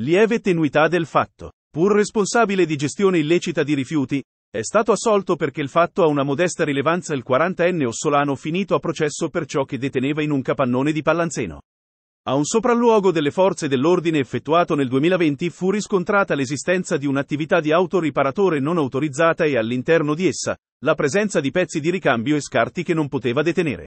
lieve tenuità del fatto. Pur responsabile di gestione illecita di rifiuti, è stato assolto perché il fatto ha una modesta rilevanza il 40enne ossolano finito a processo per ciò che deteneva in un capannone di Pallanzeno. A un sopralluogo delle forze dell'ordine effettuato nel 2020 fu riscontrata l'esistenza di un'attività di autoriparatore non autorizzata e all'interno di essa, la presenza di pezzi di ricambio e scarti che non poteva detenere.